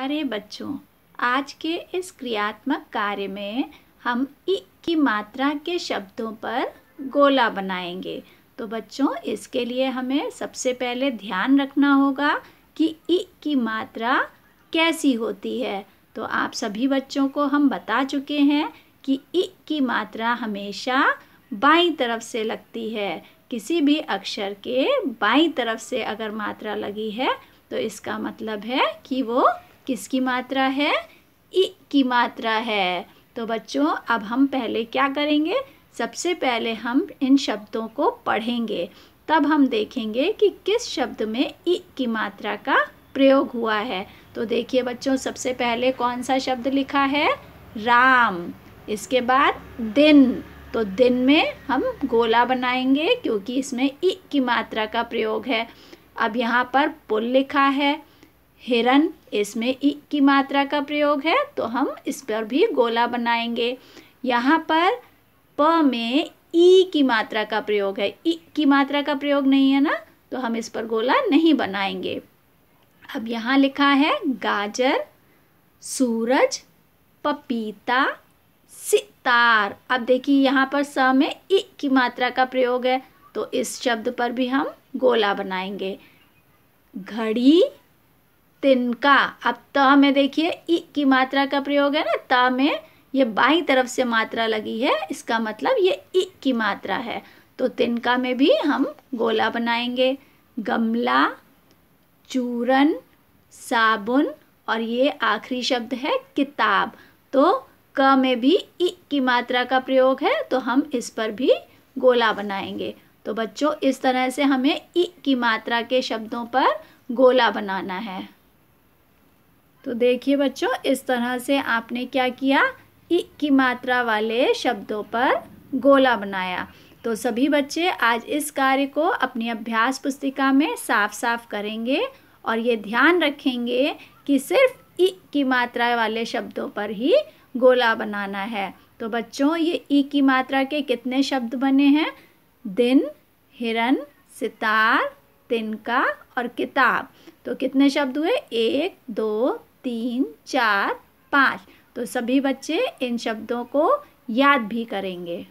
प्यारे बच्चों आज के इस क्रियात्मक कार्य में हम इ की मात्रा के शब्दों पर गोला बनाएंगे तो बच्चों इसके लिए हमें सबसे पहले ध्यान रखना होगा कि इ की मात्रा कैसी होती है तो आप सभी बच्चों को हम बता चुके हैं कि इ की मात्रा हमेशा बाई तरफ से लगती है किसी भी अक्षर के बाई तरफ से अगर मात्रा लगी है तो इसका मतलब है कि वो किसकी मात्रा है ई की मात्रा है तो बच्चों अब हम पहले क्या करेंगे सबसे पहले हम इन शब्दों को पढ़ेंगे तब हम देखेंगे कि किस शब्द में ई की मात्रा का प्रयोग हुआ है तो देखिए बच्चों सबसे पहले कौन सा शब्द लिखा है राम इसके बाद दिन तो दिन में हम गोला बनाएंगे क्योंकि इसमें ई की मात्रा का प्रयोग है अब यहाँ पर पुल लिखा है हिरन इसमें ई की मात्रा का प्रयोग है तो हम इस पर भी गोला बनाएंगे यहाँ पर प में ई की मात्रा का प्रयोग है ई की मात्रा का प्रयोग नहीं है ना तो हम इस पर गोला नहीं बनाएंगे अब यहाँ लिखा है गाजर सूरज पपीता सितार अब देखिए यहाँ पर स में ई की मात्रा का प्रयोग है तो इस शब्द पर भी हम गोला बनाएंगे घड़ी तिनका अब त में देखिए इ की मात्रा का प्रयोग है ना त में ये बाई तरफ से मात्रा लगी है इसका मतलब ये इ की मात्रा है तो तिनका में भी हम गोला बनाएंगे गमला चूरन साबुन और ये आखिरी शब्द है किताब तो क में भी इ की मात्रा का प्रयोग है तो हम इस पर भी गोला बनाएंगे तो बच्चों इस तरह से हमें इ की मात्रा के शब्दों पर गोला बनाना है तो देखिए बच्चों इस तरह से आपने क्या किया ई की मात्रा वाले शब्दों पर गोला बनाया तो सभी बच्चे आज इस कार्य को अपनी अभ्यास पुस्तिका में साफ साफ करेंगे और ये ध्यान रखेंगे कि सिर्फ ई की मात्रा वाले शब्दों पर ही गोला बनाना है तो बच्चों ये ई की मात्रा के कितने शब्द बने हैं दिन हिरन सितार तिनका और किताब तो कितने शब्द हुए एक दो तीन चार पाँच तो सभी बच्चे इन शब्दों को याद भी करेंगे